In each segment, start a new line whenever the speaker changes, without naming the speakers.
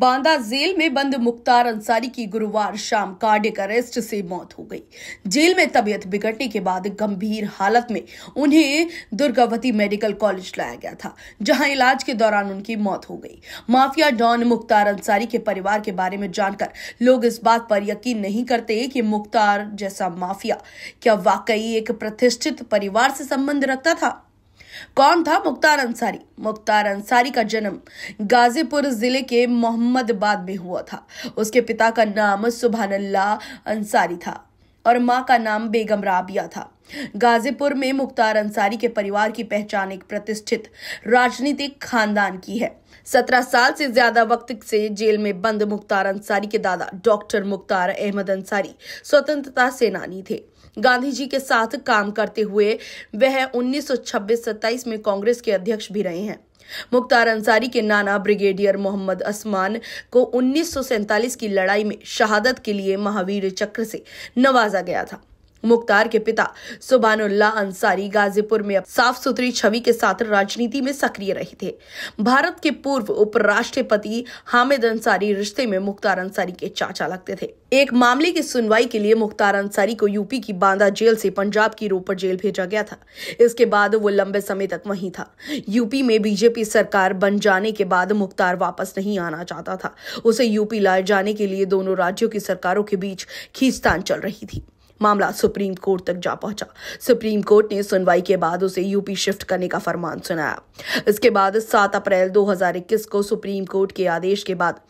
Banda jail में बंद मुख्तार अंसारी की गुरुवार शाम कार्डिक अरेस्ट से मौत हो गई जेल में तबियत बिगड़ने के बाद गंभीर हालत में उन्हें दुर्गावती मेडिकल कॉलेज लाया गया था जहां इलाज के दौरान उनकी मौत हो गई माफिया डॉन मुख्तार अंसारी के परिवार के बारे में जानकर लोग इस बात पर यकीन नहीं करते कि मुख्तार जैसा माफिया क्या वाकई एक प्रतिष्ठित परिवार से संबंध रखता था कौन था मुख्तार अंसारी मुख्तार अंसारी का जन्म गाजीपुर जिले के मोहम्मदाबाद में हुआ था उसके पिता का नाम सुबहान अल्लाह अंसारी था और माँ का नाम बेगम राबिया था गाजीपुर में मुख्तार अंसारी के परिवार की पहचान एक प्रतिष्ठित राजनीतिक खानदान की है सत्रह साल से ज्यादा वक्त से जेल में बंद मुख्तार अंसारी के दादा डॉक्टर मुख्तार अहमद अंसारी स्वतंत्रता सेनानी थे गांधी जी के साथ काम करते हुए वह 1926-27 में कांग्रेस के अध्यक्ष भी रहे हैं मुख्तार अंसारी के नाना ब्रिगेडियर मोहम्मद असमान को उन्नीस की लड़ाई में शहादत के लिए महावीर चक्र से नवाजा गया था मुख्तार के पिता सुबानुल्ला अंसारी गाजीपुर में साफ सुथरी छवि के साथ राजनीति में सक्रिय रहे थे भारत के पूर्व उपराष्ट्रपति हामिद अंसारी रिश्ते में मुख्तार अंसारी के चाचा लगते थे एक मामले की सुनवाई के लिए मुख्तार अंसारी को यूपी की बांदा जेल से पंजाब की रोपर जेल भेजा गया था इसके बाद वो लंबे समय तक वहीं था यूपी में बीजेपी सरकार बन जाने के बाद मुख्तार वापस नहीं आना चाहता था उसे यूपी लाए जाने के लिए दोनों राज्यों की सरकारों के बीच खींचतान चल रही थी मामला सुप्रीम कोर्ट तक जा पहुंचा सुप्रीम कोर्ट ने सुनवाई के बाद उसे यूपी शिफ्ट करने का फरमान सुनाया इसके बाद सात अप्रैल 2021 को सुप्रीम कोर्ट के आदेश के बाद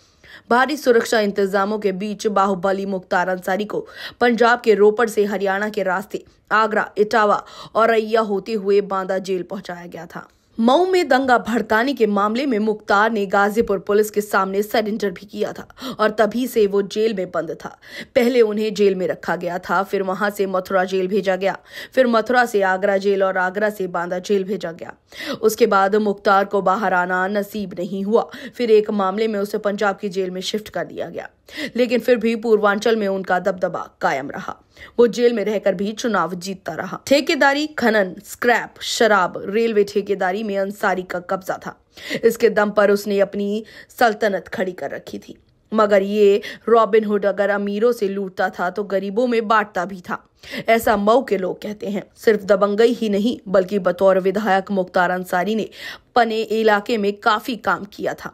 भारी सुरक्षा इंतजामों के बीच बाहुबली मुख्तार अंसारी को पंजाब के रोपड़ से हरियाणा के रास्ते आगरा इटावा और अय्या होते हुए बांदा जेल पहुंचाया गया था मऊ में दंगा भड़काने के मामले में मुख्तार ने गाजीपुर पुलिस के सामने सरेंडर भी किया था और तभी से वो जेल में बंद था पहले उन्हें जेल में रखा गया था फिर वहां से मथुरा जेल भेजा गया फिर मथुरा से आगरा जेल और आगरा से बांदा जेल भेजा गया उसके बाद मुख्तार को बाहर आना नसीब नहीं हुआ फिर एक मामले में उसे पंजाब की जेल में शिफ्ट कर दिया गया लेकिन फिर भी पूर्वांचल में उनका दबदबा कायम रहा वो जेल में रहकर भी चुनाव जीतता रहा ठेकेदारी खनन स्क्रैप शराब रेलवे ठेकेदारी में अंसारी का कब्जा था इसके दम पर उसने अपनी सल्तनत खड़ी कर रखी थी मगर ये रॉबिन हुड अगर अमीरों से लूटता था तो गरीबों में बांटता भी था ऐसा मऊ के लोग कहते हैं सिर्फ दबंगई ही नहीं बल्कि बतौर विधायक मुख्तार अंसारी ने पने इलाके में काफी काम किया था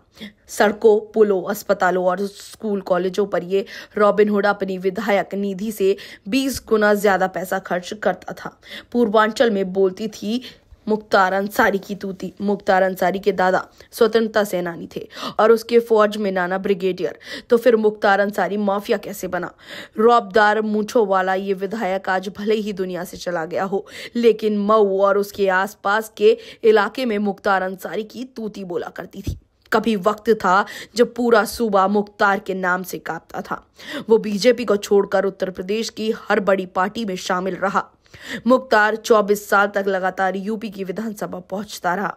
सड़कों पुलों अस्पतालों और स्कूल कॉलेजों पर ये रॉबिन हुड अपनी विधायक निधि से 20 गुना ज्यादा पैसा खर्च करता था पूर्वांचल में बोलती थी मुख्तार अंसारी की तूती मुख्तार अंसारी के दादा स्वतंत्रता सेनानी थे और उसके फौज में नाना ब्रिगेडियर तो फिर मुख्तार अंसारी माफिया कैसे बना रौबदार मूछो वाला ये विधायक आज भले ही दुनिया से चला गया हो लेकिन मऊ और उसके आसपास के इलाके में मुख्तार अंसारी की तूती बोला करती थी कभी वक्त था जब पूरा सूबा मुख्तार के नाम से कांपता था वो बीजेपी को छोड़कर उत्तर प्रदेश की हर बड़ी पार्टी में शामिल रहा मुख्तार 24 साल तक लगातार यूपी की विधानसभा पहुंचता रहा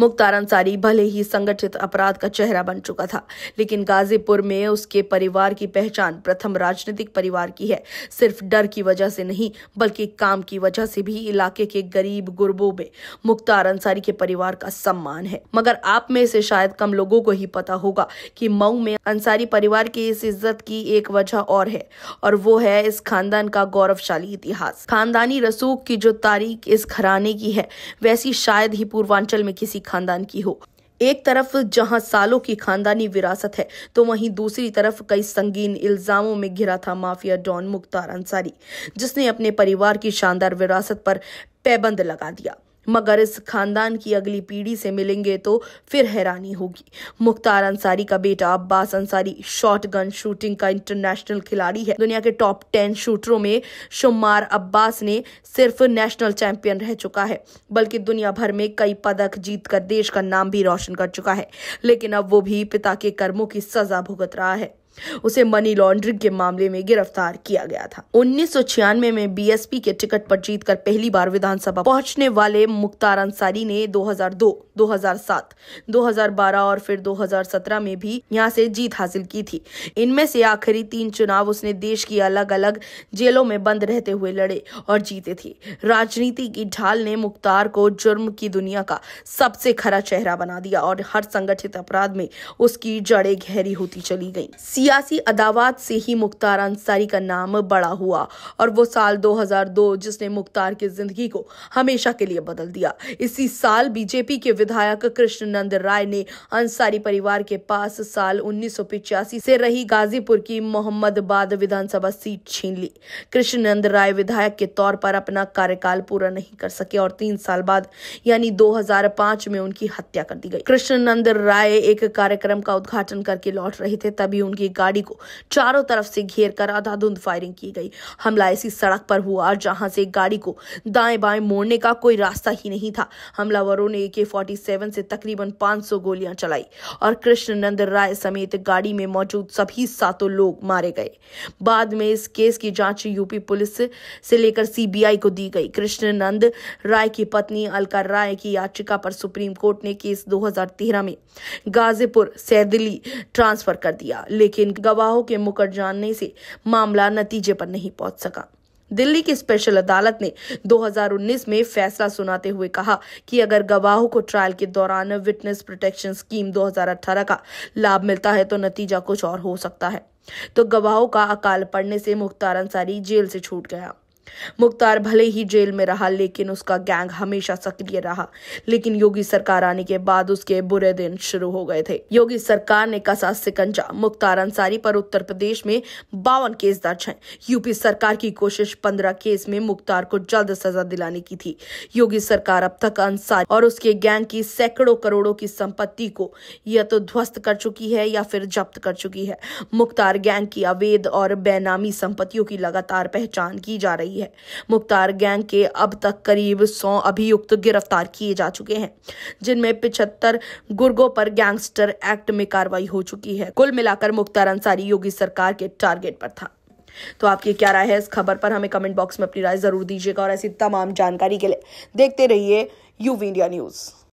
मुख्तार अंसारी भले ही संगठित अपराध का चेहरा बन चुका था लेकिन गाजीपुर में उसके परिवार की पहचान प्रथम राजनीतिक परिवार की है सिर्फ डर की वजह से नहीं बल्कि काम की वजह से भी इलाके के गरीब गुरबों में मुख्तार अंसारी के परिवार का सम्मान है मगर आप में से शायद कम लोगों को ही पता होगा कि मऊ में अंसारी परिवार की इस इज्जत की एक वजह और है और वो है इस खानदान का गौरवशाली इतिहास खानदानी रसूख की जो तारीख इस घराने की है वैसी शायद ही पूर्वांचल में किसी खानदान की हो एक तरफ जहां सालों की खानदानी विरासत है तो वहीं दूसरी तरफ कई संगीन इल्जामों में घिरा था माफिया डॉन मुख्तार अंसारी जिसने अपने परिवार की शानदार विरासत पर पैबंद लगा दिया मगर इस खानदान की अगली पीढ़ी से मिलेंगे तो फिर हैरानी होगी मुख्तार अंसारी का बेटा अब्बास अंसारी गन शूटिंग का इंटरनेशनल खिलाड़ी है दुनिया के टॉप टेन शूटरों में शुमार अब्बास ने सिर्फ नेशनल चैंपियन रह चुका है बल्कि दुनिया भर में कई पदक जीतकर देश का नाम भी रोशन कर चुका है लेकिन अब वो भी पिता के कर्मों की सजा भुगत रहा है उसे मनी लॉन्ड्रिंग के मामले में गिरफ्तार किया गया था उन्नीस में बीएसपी के टिकट पर जीतकर पहली बार विधानसभा पहुंचने वाले मुख्तार अंसारी ने 2002, 2007, 2012 और फिर 2017 में भी यहाँ से जीत हासिल की थी इनमें से आखिरी तीन चुनाव उसने देश की अलग अलग जेलों में बंद रहते हुए लड़े और जीते थे राजनीति की ढाल ने मुख्तार को जुर्म की दुनिया का सबसे खरा चेहरा बना दिया और हर संगठित अपराध में उसकी जड़ें गहरी होती चली गई सियासी अदावत से ही मुख्तार अंसारी का नाम बड़ा हुआ और वो साल 2002 जिसने मुख्तार की जिंदगी को हमेशा के लिए बदल दिया इसी साल बीजेपी के विधायक कृष्ण नंद राय ने अंसारी परिवार के पास साल उन्नीस से रही गाजीपुर की मोहम्मदाबाद विधानसभा सीट छीन ली कृष्ण नंद राय विधायक के तौर पर अपना कार्यकाल पूरा नहीं कर सके और तीन साल बाद यानी 2005 में उनकी हत्या कर दी गई कृष्ण नंद राय एक कार्यक्रम का उद्घाटन करके लौट रहे थे तभी उनकी गाड़ी को चारों तरफ से घेर कर अधाधुंध फायरिंग की गई हमला ऐसी सड़क पर हुआ जहां से गाड़ी को दाएं बाएं मोड़ने का कोई रास्ता ही नहीं था हमलावरों ने ए फोर्टी से तकरीबन सौ गोलियां चलाई और कृष्ण नंद राय समेत गाड़ी में मौजूद सभी सातों लोग मारे गए बाद में इस केस की जांच यूपी पुलिस से लेकर सीबीआई को दी गई कृष्ण नंद राय की पत्नी अलका राय की याचिका पर सुप्रीम कोर्ट ने केस 2013 में गाजीपुर सैदली ट्रांसफर कर दिया लेकिन लेकिन गवाहों के मुकट जानने से मामला नतीजे पर नहीं पहुंच सका दिल्ली की स्पेशल अदालत ने 2019 में फैसला सुनाते हुए कहा कि अगर गवाहों को ट्रायल के दौरान विटनेस प्रोटेक्शन स्कीम 2018 का लाभ मिलता है तो नतीजा कुछ और हो सकता है तो गवाहों का अकाल पड़ने से मुख्तार अंसारी जेल से छूट गया मुख्तार भले ही जेल में रहा लेकिन उसका गैंग हमेशा सक्रिय रहा लेकिन योगी सरकार आने के बाद उसके बुरे दिन शुरू हो गए थे योगी सरकार ने कसा सिकंजा मुख्तार अंसारी पर उत्तर प्रदेश में बावन केस दर्ज हैं यूपी सरकार की कोशिश पंद्रह केस में मुख्तार को जल्द सजा दिलाने की थी योगी सरकार अब तक अंसारी और उसके गैंग की सैकड़ों करोड़ों की संपत्ति को या तो ध्वस्त कर चुकी है या फिर जब्त कर चुकी है मुख्तार गैंग की अवैध और बेनामी संपत्तियों की लगातार पहचान की जा रही है रही है मुख्तार गैंग के अब तक करीब सौ अभियुक्त गिरफ्तार किए जा चुके हैं जिनमें पिछहत्तर गुर्गो पर गैंगस्टर एक्ट में कार्रवाई हो चुकी है कुल मिलाकर मुख्तार अंसारी योगी सरकार के टारगेट पर था तो आपकी क्या राय है इस खबर पर हमें कमेंट बॉक्स में अपनी राय जरूर दीजिएगा और ऐसी तमाम जानकारी के लिए देखते रहिए यूवी इंडिया न्यूज़